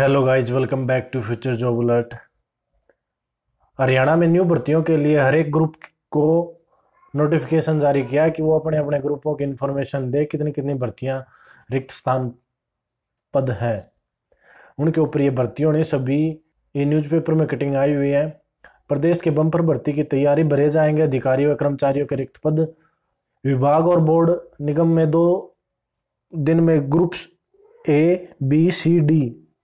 hello guys welcome back to future job alert Haryana में new भर्तियों के लिए हर एक ग्रुप को नोटिफिकेशन जारी किया कि वो अपने अपने ग्रुपों की इन्फॉर्मेशन दे कितनी कितनी भर्तियां रिक्त स्थान पद है उनके ऊपर ये भर्तियों ने सभी ये न्यूज़पेपर में कटिंग आई हुई है प्रदेश के बम्पर भर्ती की तैयारी भरे जाएंगे अधिकारियों कर्मचारियों के रिक्त पद विभाग और बोर्ड निगम में दो दिन में groups A B C D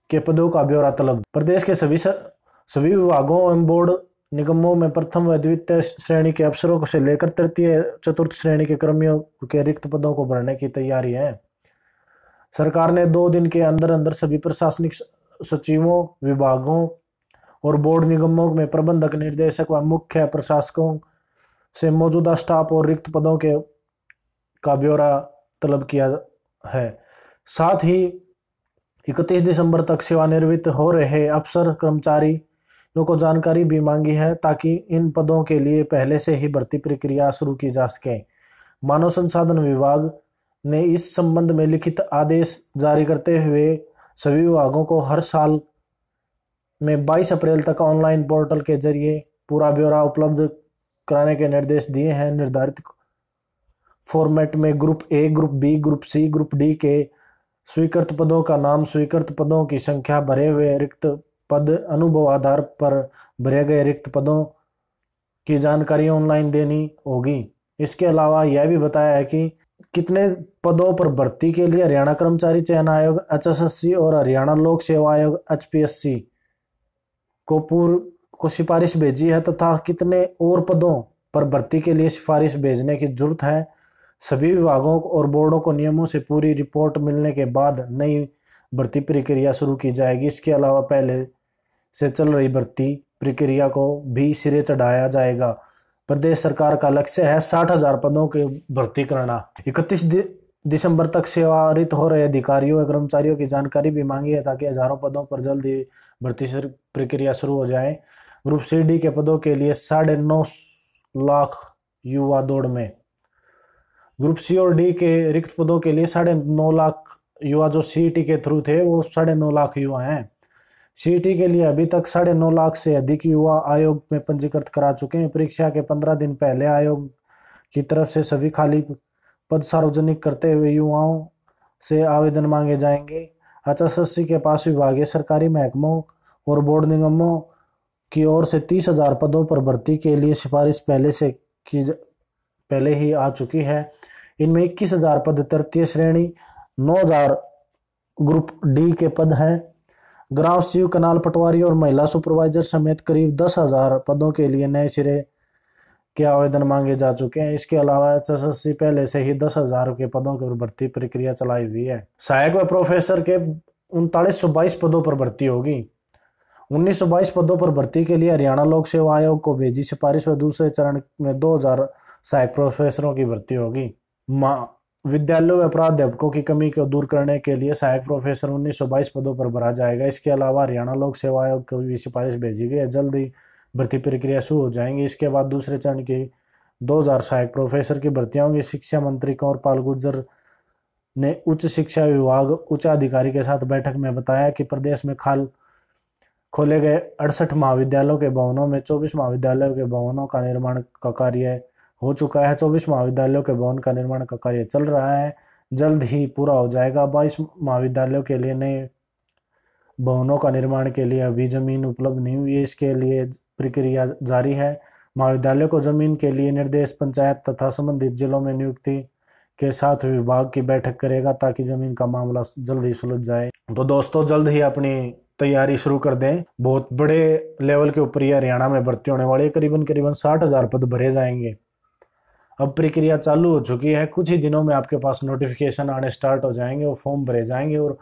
के पदों का ब्यौरा तलब प्रदेश के सभी सभी विभागों एवं बोर्ड निगमों में प्रथम व द्वितीय श्रेणी के अफसरों से लेकर तृतीय चतुर्थ श्रेणी के कर्मियों के रिक्त पदों को भरने की तैयारी है सरकार ने दो दिन के अंदर अंदर सभी प्रशासनिक सचिवों विभागों और बोर्ड निगमों में प्रबंधक निर्देशक व मुख्य प्रशासकों से मौजूदा स्टाफ और रिक्त पदों के का ब्यौरा तलब किया है साथ ही इकतीस दिसंबर तक सेवानिवृत्त हो रहे अफसर कर्मचारी को जानकारी भी मांगी है ताकि इन पदों के लिए पहले से ही भर्ती प्रक्रिया शुरू की जा सके मानव संसाधन विभाग ने इस संबंध में लिखित आदेश जारी करते हुए सभी विभागों को हर साल में 22 अप्रैल तक ऑनलाइन पोर्टल के जरिए पूरा ब्यौरा उपलब्ध कराने के निर्देश दिए हैं निर्धारित फॉर्मेट में group A group B group C group D के स्वीकृत पदों का नाम स्वीकृत पदों की संख्या भरे हुए रिक्त पद अनुभव आधार पर भरे गए रिक्त पदों की जानकारी ऑनलाइन देनी होगी इसके अलावा यह भी बताया है कि कितने पदों पर भर्ती के लिए हरियाणा कर्मचारी चयन आयोग एच और हरियाणा लोक सेवा आयोग एच को पूर्व को सिफारिश भेजी है तथा कितने और पदों पर भर्ती के लिए सिफारिश भेजने की जरूरत है सभी विभागों और बोर्डों को नियमों से पूरी रिपोर्ट मिलने के बाद नई भर्ती प्रक्रिया शुरू की जाएगी इसके अलावा पहले से चल रही भर्ती प्रक्रिया को भी सिरे चढ़ाया जाएगा प्रदेश सरकार का लक्ष्य है साठ हजार पदों की भर्ती करना इकतीस दिसंबर तक सेवारित हो रहे अधिकारियों और कर्मचारियों की जानकारी भी मांगी है ताकि हजारों पदों पर जल्द ही भर्ती प्रक्रिया शुरू हो जाए ग्रुप सी डी के पदों के लिए साढ़े नौ लाख युवा दौड़ में ग्रुप सी और डी के रिक्त पदों के लिए साढ़े नौ लाख युवा जो सी e के थ्रू थे वो साढ़े नौ लाख युवा हैं सी e के लिए अभी तक साढ़े नौ लाख से अधिक युवा आयोग में पंजीकृत करा चुके हैं परीक्षा के पंद्रह दिन पहले आयोग की तरफ से सभी खाली पद सार्वजनिक करते हुए युवाओं से आवेदन मांगे जाएंगे एचएसएससी के पास विभागीय सरकारी महकमों और बोर्ड निगमों की ओर से तीस हजार पदों पर भर्ती के लिए सिफारिश पहले से की पहले ही आ चुकी है इनमें इक्कीस हजार पद तृतीय श्रेणी नौ हजार ग्रुप डी के पद हैं ग्राम सचिव कनाल पटवारी और महिला सुपरवाइजर समेत करीब दस हजार पदों के लिए नए सिरे के आवेदन मांगे जा चुके हैं इसके अलावा एच पहले से ही दस हजार के पदों की भर्ती प्रक्रिया चलाई हुई है सहायक व प्रोफेसर के उनतालीस सौ बाईस पदों पर भर्ती होगी उन्नीस पदों पर भर्ती के लिए हरियाणा लोक सेवा आयोग को भेजी सिफारिश और दूसरे चरण में 2000 सहायक प्रोफेसरों की भर्ती होगी विद्यालयों में प्राध्यापकों की कमी को दूर करने के लिए सहायक प्रोफेसर उन्नीस पदों पर भरा जाएगा इसके अलावा हरियाणा लोक सेवा आयोग को भी सिफारिश भेजी गई है जल्द ही भर्ती प्रक्रिया शुरू हो जाएंगी इसके बाद दूसरे चरण की दो सहायक प्रोफेसर की भर्ती होंगी शिक्षा मंत्री कौर पाल गुर्जर ने उच्च शिक्षा विभाग उच्च अधिकारी के साथ बैठक में बताया कि प्रदेश में खाल खोले गए अड़सठ महाविद्यालयों के भवनों में चौबीस महाविद्यालयों के भवनों का निर्माण का कार्य हो चुका है चौबीस महाविद्यालयों के भवन का निर्माण का कार्य चल रहा है जल्द ही पूरा हो जाएगा बाईस महाविद्यालयों के लिए नए भवनों का निर्माण के लिए अभी जमीन उपलब्ध नहीं हुई है इसके लिए प्रक्रिया जारी है महाविद्यालयों को जमीन के लिए निर्देश पंचायत तथा संबंधित जिलों में नियुक्ति के साथ विभाग की बैठक करेगा ताकि जमीन का मामला जल्द ही सुलझ जाए तो दोस्तों जल्द ही अपनी तैयारी शुरू कर दें बहुत बड़े लेवल के ऊपर ये हरियाणा में भर्ती होने वाली है करीबन करीबन साठ हज़ार पद भरे जाएंगे अब प्रक्रिया चालू हो चुकी है कुछ ही दिनों में आपके पास नोटिफिकेशन आने स्टार्ट हो जाएंगे और फॉर्म भरे जाएंगे और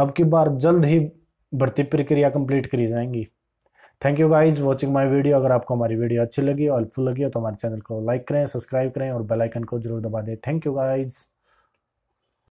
अब की बार जल्द ही भर्ती प्रक्रिया कंप्लीट करी जाएंगी thank you guys watching my video अगर आपको हमारी वीडियो अच्छी लगी और हेल्पफुल लगी हो तो हमारे चैनल को लाइक करें सब्सक्राइब करें और बेल आइकन को जरूर दबा दें थैंक यू गाइज़